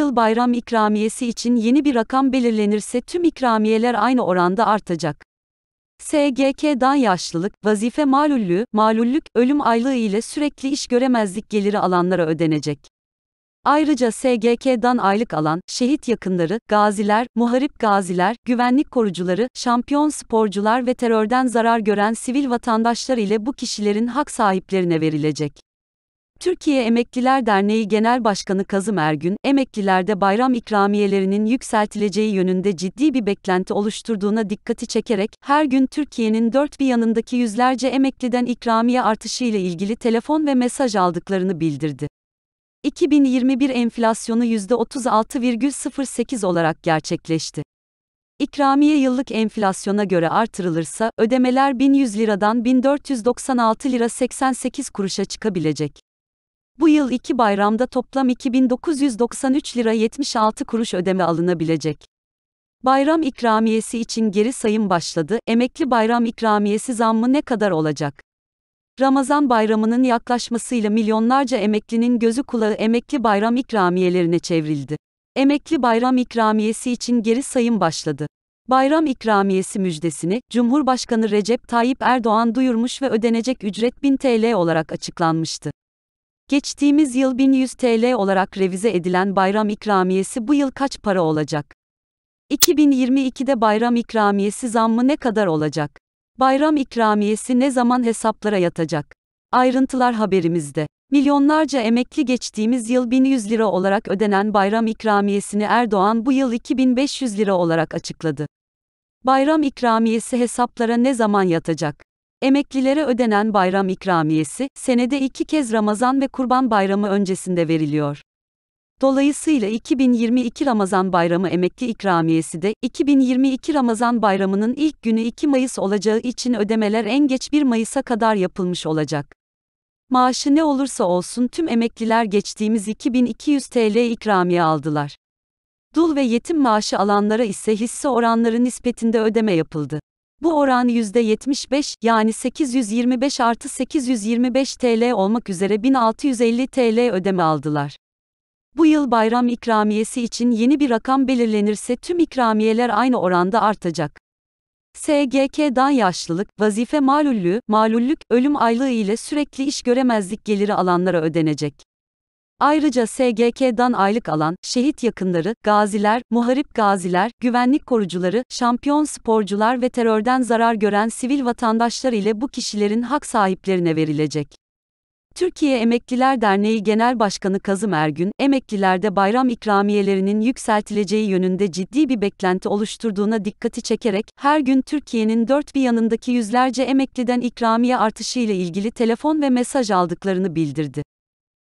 yıl bayram ikramiyesi için yeni bir rakam belirlenirse tüm ikramiyeler aynı oranda artacak. SGK'dan yaşlılık, vazife malullüğü, malullük, ölüm aylığı ile sürekli iş göremezlik geliri alanlara ödenecek. Ayrıca SGK'dan aylık alan, şehit yakınları, gaziler, muharip gaziler, güvenlik korucuları, şampiyon sporcular ve terörden zarar gören sivil vatandaşlar ile bu kişilerin hak sahiplerine verilecek. Türkiye Emekliler Derneği Genel Başkanı Kazım Ergün, emeklilerde bayram ikramiyelerinin yükseltileceği yönünde ciddi bir beklenti oluşturduğuna dikkati çekerek, her gün Türkiye'nin dört bir yanındaki yüzlerce emekliden ikramiye artışı ile ilgili telefon ve mesaj aldıklarını bildirdi. 2021 enflasyonu %36,08 olarak gerçekleşti. İkramiye yıllık enflasyona göre artırılırsa ödemeler 1100 liradan 1496 lira 88 kuruşa çıkabilecek. Bu yıl iki bayramda toplam 2993 lira 76 kuruş ödeme alınabilecek. Bayram ikramiyesi için geri sayım başladı. Emekli bayram ikramiyesi zammı ne kadar olacak? Ramazan bayramının yaklaşmasıyla milyonlarca emeklinin gözü kulağı emekli bayram ikramiyelerine çevrildi. Emekli bayram ikramiyesi için geri sayım başladı. Bayram ikramiyesi müjdesini Cumhurbaşkanı Recep Tayyip Erdoğan duyurmuş ve ödenecek ücret 1000 TL olarak açıklanmıştı. Geçtiğimiz yıl 1100 TL olarak revize edilen bayram ikramiyesi bu yıl kaç para olacak? 2022'de bayram ikramiyesi zammı ne kadar olacak? Bayram ikramiyesi ne zaman hesaplara yatacak? Ayrıntılar haberimizde. Milyonlarca emekli geçtiğimiz yıl 1100 lira olarak ödenen bayram ikramiyesini Erdoğan bu yıl 2500 lira olarak açıkladı. Bayram ikramiyesi hesaplara ne zaman yatacak? Emeklilere ödenen bayram ikramiyesi, senede iki kez Ramazan ve Kurban Bayramı öncesinde veriliyor. Dolayısıyla 2022 Ramazan Bayramı emekli ikramiyesi de 2022 Ramazan Bayramı'nın ilk günü 2 Mayıs olacağı için ödemeler en geç 1 Mayıs'a kadar yapılmış olacak. Maaşı ne olursa olsun tüm emekliler geçtiğimiz 2200 TL ikramiye aldılar. Dul ve yetim maaşı alanlara ise hisse oranları nispetinde ödeme yapıldı. Bu oran %75 yani 825 artı 825 TL olmak üzere 1650 TL ödeme aldılar. Bu yıl bayram ikramiyesi için yeni bir rakam belirlenirse tüm ikramiyeler aynı oranda artacak. SGK'dan yaşlılık, vazife malullüğü, malullük, ölüm aylığı ile sürekli iş göremezlik geliri alanlara ödenecek. Ayrıca SGK'dan aylık alan, şehit yakınları, gaziler, muharip gaziler, güvenlik korucuları, şampiyon sporcular ve terörden zarar gören sivil vatandaşlar ile bu kişilerin hak sahiplerine verilecek. Türkiye Emekliler Derneği Genel Başkanı Kazım Ergün, emeklilerde bayram ikramiyelerinin yükseltileceği yönünde ciddi bir beklenti oluşturduğuna dikkati çekerek, her gün Türkiye'nin dört bir yanındaki yüzlerce emekliden ikramiye artışı ile ilgili telefon ve mesaj aldıklarını bildirdi.